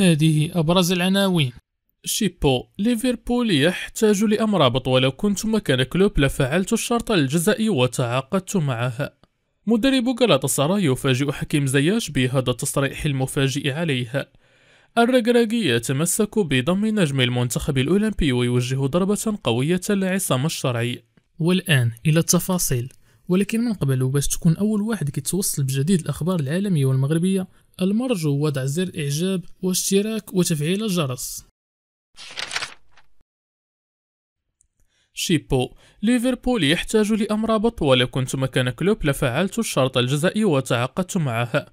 هذه أبرز العناوين شيبو ليفربول يحتاج لأمرابط ولو كنت مكان كلوب لفعلت الشرط الجزائي وتعاقدت معها مدرب سارة يفاجئ حكيم زياش بهذا التصريح المفاجئ عليها الركراكي يتمسك بضم نجم المنتخب الأولمبي ويوجه ضربة قوية لعصام الشرعي والآن إلى التفاصيل ولكن من قبل باش تكون أول واحد كيتوصل بجديد الأخبار العالمية والمغربية المرجو وضع زر إعجاب واشتراك وتفعيل الجرس شيبو ليفربول يحتاج لأمرابط ولو كنت مكان كلوب لفعلت الشرط الجزائي وتعاقدت معها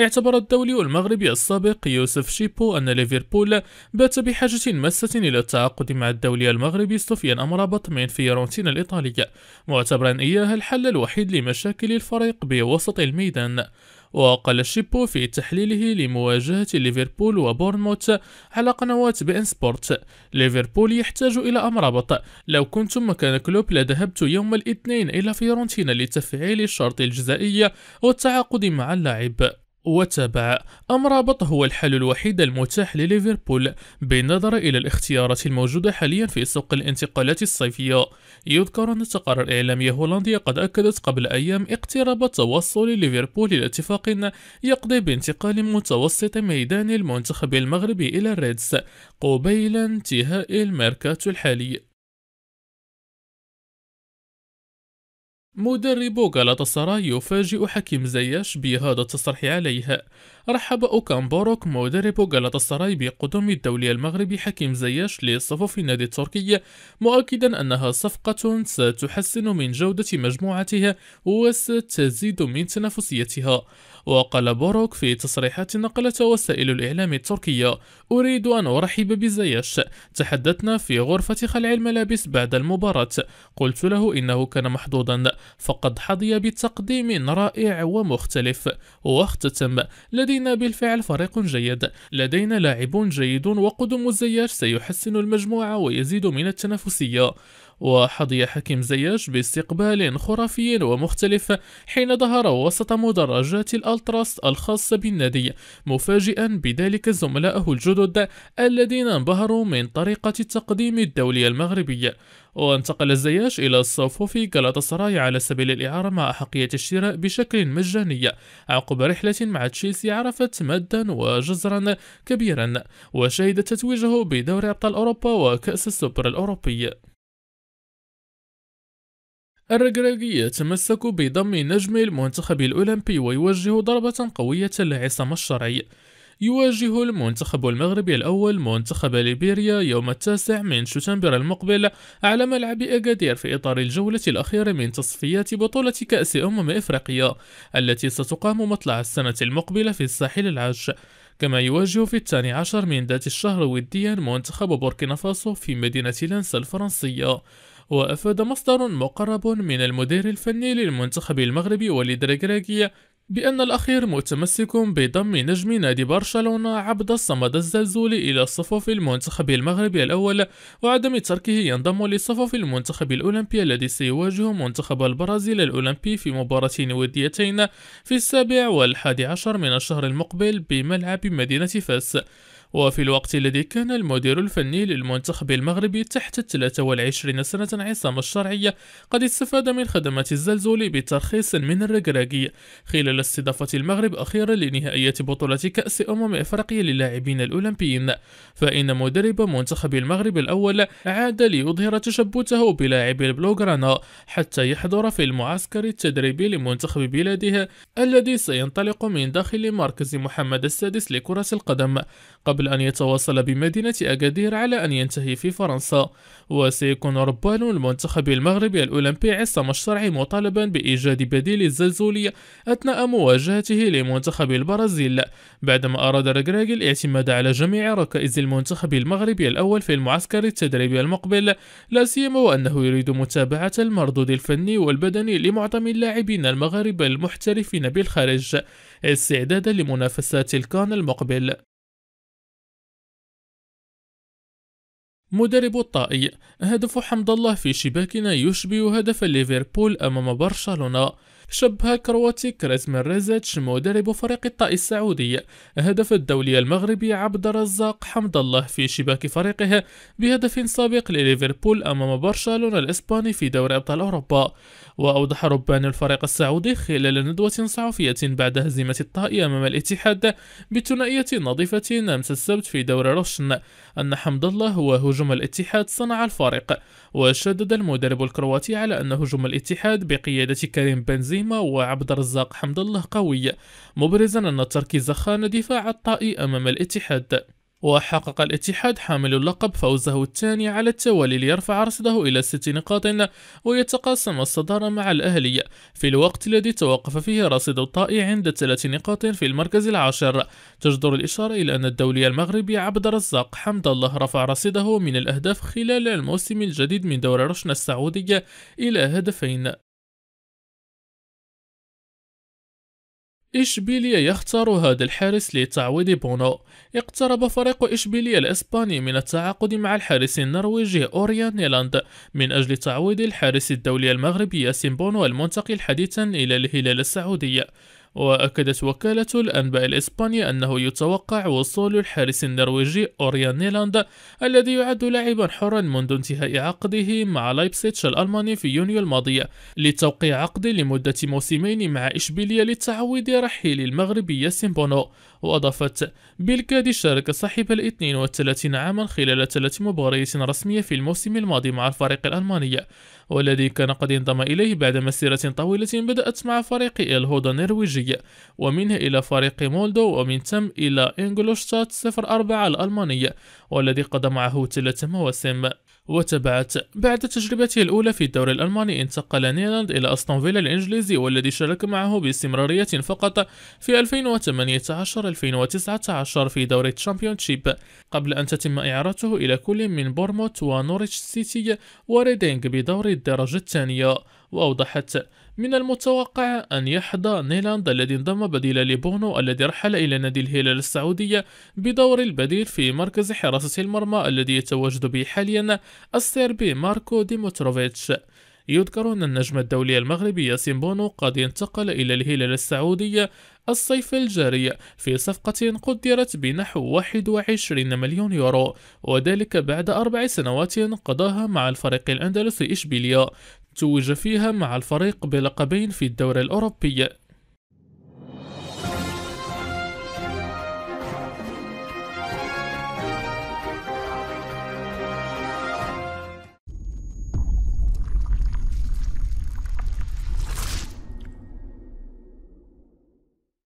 اعتبر الدولي المغربي السابق يوسف شيبو أن ليفربول بات بحاجة ماسة إلى التعاقد مع الدولي المغربي سفيان أمرابط من فيورنتينا الإيطالية معتبرا إياها الحل الوحيد لمشاكل الفريق بوسط الميدان وقال شيبو في تحليله لمواجهة ليفربول وبورنموت على قنوات بي ان سبورت ليفربول يحتاج إلى أمربط لو كنت مكان كلوب لذهبت يوم الاثنين إلى فيورنتينا لتفعيل الشرط الجزائي والتعاقد مع اللاعب وتابع أم رابط هو الحل الوحيد المتاح لليفربول بالنظر إلى الاختيارات الموجودة حاليا في سوق الانتقالات الصيفية يذكر أن التقارير الإعلامية الهولندية قد أكدت قبل أيام اقتراب توصل ليفربول إلى اتفاق يقضي بانتقال متوسط ميدان المنتخب المغربي إلى الريدس قبيل انتهاء الميركاتو الحالي مدرب غلطة سراي يفاجئ حكيم زياش بهذا التصريح عليه رحب بوروك مدرب غلطة سراي بقدوم الدولي المغربي حكيم زياش لصفوف النادي التركي مؤكدا أنها صفقة ستحسن من جودة مجموعتها وستزيد من تنافسيتها وقال بوروك في تصريحات نقلت وسائل الإعلام التركية أريد أن أرحب بزياش تحدثنا في غرفة خلع الملابس بعد المباراة قلت له إنه كان محظوظا فقد حظي بتقديم رائع ومختلف واختتم لدينا بالفعل فريق جيد لدينا لاعبون جيدون وقدوم الزياش سيحسن المجموعة ويزيد من التنافسية وحظي حكيم زياش باستقبال خرافي ومختلف حين ظهر وسط مدرجات الألتراست الخاصة بالنادي مفاجئا بذلك زملائه الجدد الذين انبهروا من طريقة التقديم الدولي المغربي وانتقل الزياش إلى جلطة سراي على سبيل الإعارة مع أحقية الشراء بشكل مجاني عقب رحلة مع تشيلسي عرفت مدا وجزرا كبيرا وشهد تتويجه بدور أبطال أوروبا وكأس السوبر الأوروبي الرجراجي يتمسك بضم نجم المنتخب الأولمبي ويوجه ضربة قوية لعصام الشرعي يواجه المنتخب المغربي الأول منتخب ليبيريا يوم التاسع من شتنبر المقبل على ملعب أكادير في إطار الجولة الأخيرة من تصفيات بطولة كأس أمم إفريقيا التي ستقام مطلع السنة المقبلة في الساحل العاج كما يواجه في الثاني عشر من ذات الشهر وديا منتخب بوركينا فاسو في مدينة لانس الفرنسية وأفاد مصدر مقرب من المدير الفني للمنتخب المغربي وليد ركراكي بأن الأخير متمسك بضم نجم نادي برشلونة عبد الصمد الزلزولي إلى صفوف المنتخب المغربي الأول وعدم تركه ينضم لصفوف المنتخب الأولمبي الذي سيواجه منتخب البرازيل الأولمبي في مباراتين وديتين في السابع والحادي عشر من الشهر المقبل بملعب مدينة فاس وفي الوقت الذي كان المدير الفني للمنتخب المغربي تحت 23 سنة عصام الشرعية قد استفاد من خدمات الزلزولي بترخيص من الركراكي خلال استضافة المغرب أخيرا لنهائية بطولة كأس أمم إفريقيا للاعبين الأولمبيين فإن مدرب منتخب المغرب الأول عاد ليظهر تشبثه بلاعب البلوغرانا حتى يحضر في المعسكر التدريبي لمنتخب بلاده الذي سينطلق من داخل مركز محمد السادس لكرة القدم قبل قبل أن يتواصل بمدينة أكادير على أن ينتهي في فرنسا وسيكون ربان المنتخب المغربي الأولمبي عصام الشرعي مطالبا بإيجاد بديل الزلزولي أثناء مواجهته لمنتخب البرازيل بعدما أراد ركراكي الاعتماد على جميع ركائز المنتخب المغربي الأول في المعسكر التدريبي المقبل لا سيما وأنه يريد متابعة المردود الفني والبدني لمعظم اللاعبين المغاربة المحترفين بالخارج استعدادا لمنافسات الكان المقبل مدرب الطائي هدف حمد الله في شباكنا يشبه هدف ليفربول أمام برشلونة شبه كرواتي كريتمن ريزيتش مدرب فريق الطائي السعودي هدف الدولي المغربي عبد الرزاق حمد الله في شباك فريقه بهدف سابق لليفربول أمام برشلونة الإسباني في دوري أبطال أوروبا وأوضح ربان الفريق السعودي خلال ندوة صحفية بعد هزيمة الطائي أمام الاتحاد بثنائية نظيفة أمس السبت في دوري روشن أن حمد الله وهجوم الاتحاد صنع الفارق وشدد المدرب الكرواتي على أن هجوم الاتحاد بقيادة كريم بنزي كريمة وعبد الرزاق حمد الله قوي مبرزا أن التركيز خان دفاع الطائي أمام الاتحاد وحقق الاتحاد حامل اللقب فوزه الثاني على التوالي ليرفع رصده إلى ست نقاط ويتقاسم الصدارة مع الأهلي في الوقت الذي توقف فيه رصيد الطائي عند ثلاث نقاط في المركز العاشر تجدر الإشارة إلى أن الدولي المغربي عبد الرزاق حمد الله رفع رصيده من الأهداف خلال الموسم الجديد من دوري رشنا السعودية إلى هدفين إشبيلية يختار هذا الحارس لتعويض بونو اقترب فريق إشبيلية الإسباني من التعاقد مع الحارس النرويجي أوريان نيلاند من أجل تعويض الحارس الدولي المغربي ياسين بونو المنتقل حديثا إلى الهلال السعودي وأكدت وكالة الأنباء الإسبانية أنه يتوقع وصول الحارس النرويجي أوريان نيلاند الذي يعد لاعبا حرا منذ انتهاء عقده مع لايبسيتش الألماني في يونيو الماضي لتوقيع عقد لمدة موسمين مع إشبيلية لتعويض رحيل المغربي ياسين بونو وأضافت بالكاد شارك صاحب ال 32 عاما خلال ثلاث مباريات رسمية في الموسم الماضي مع الفريق الألماني والذي كان قد انضم إليه بعد مسيرة طويلة بدأت مع فريق الهودا النرويجي ومنها إلى فريق مولدو ومن ثم إلى إنجلوشتات 04 الألمانية والذي قضى معه ثلاث مواسم وتبعت بعد تجربته الأولى في الدوري الألماني انتقل نيلاند إلى أستون فيلا الإنجليزي والذي شارك معه باستمرارية فقط في 2018-2019 في دوري الشامبيونشيب قبل أن تتم إعارته إلى كل من بورموت ونوريتش سيتي وريدينغ بدور الدرجة الثانية وأوضحت من المتوقع أن يحظى نيلاند الذي انضم بديلا لبونو الذي رحل إلى نادي الهلال السعودية بدور البديل في مركز حراسة المرمى الذي يتواجد به حاليا السيربي ماركو ديموتروفيتش يذكر أن النجم الدولي المغربي ياسين بونو قد انتقل إلى الهلال السعودية الصيف الجاري في صفقة قدرت بنحو 21 مليون يورو وذلك بعد أربع سنوات قضاها مع الفريق الأندلسي إشبيليا توج فيها مع الفريق بلقبين في الدوري الأوروبي